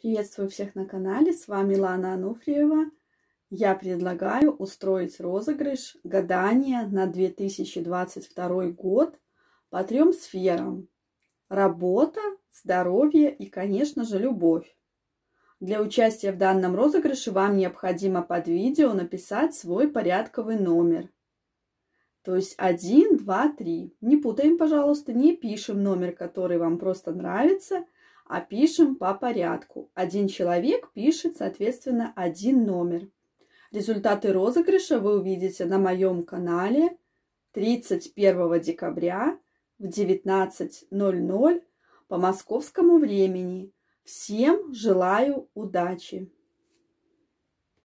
Приветствую всех на канале, с вами Лана Ануфриева. Я предлагаю устроить розыгрыш гадания на 2022 год по трем сферам. Работа, здоровье и, конечно же, любовь. Для участия в данном розыгрыше вам необходимо под видео написать свой порядковый номер. То есть 1, 2, 3. Не путаем, пожалуйста, не пишем номер, который вам просто нравится – а пишем по порядку. Один человек пишет, соответственно, один номер. Результаты розыгрыша вы увидите на моем канале 31 декабря в 19.00 по московскому времени. Всем желаю удачи!